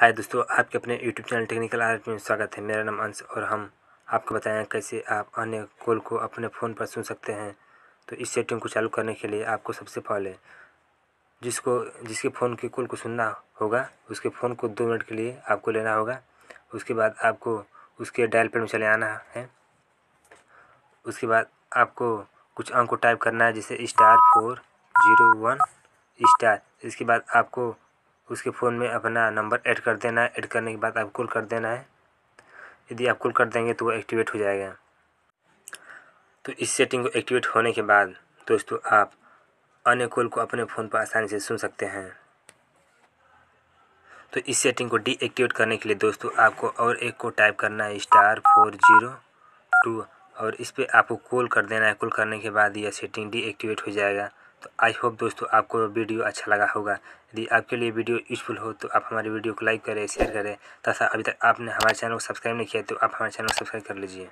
हाय दोस्तों आपके अपने यूट्यूब चैनल टेक्निकल आर्ट में स्वागत है मेरा नाम अंश और हम आपको बताएं कैसे आप अन्य कॉल को अपने फ़ोन पर सुन सकते हैं तो इस सेटिंग को चालू करने के लिए आपको सबसे पहले जिसको जिसके फ़ोन के कॉल को सुनना होगा उसके फ़ोन को दो मिनट के लिए आपको लेना होगा उसके बाद आपको उसके डायल पेड में चले आना है उसके बाद आपको कुछ अंक को टाइप करना है जैसे star four zero one star इसके बाद आपको उसके फ़ोन में अपना नंबर ऐड कर देना है ऐड करने के बाद आप कॉल कर देना है यदि आप कॉल कर देंगे तो वो एक्टिवेट हो जाएगा तो इस सेटिंग को एक्टिवेट होने के बाद दोस्तों आप अन्य कॉल को अपने फ़ोन पर आसानी से सुन सकते हैं तो इस सेटिंग को डीएक्टिवेट करने के लिए दोस्तों आपको और एक को टाइप करना है स्टार फोर जीरो टू और इस पर आपको कॉल कर देना है कॉल करने के बाद यह सेटिंग डीएक्टिवेट हो जाएगा तो आई होप दोस्तों आपको वीडियो अच्छा लगा होगा यदि आपके लिए वीडियो यूजफुल हो तो आप हमारी वीडियो को लाइक करें शेयर करें तथा अभी तक आपने हमारे चैनल को सब्सक्राइब नहीं किया तो आप हमारे चैनल को सब्सक्राइब कर लीजिए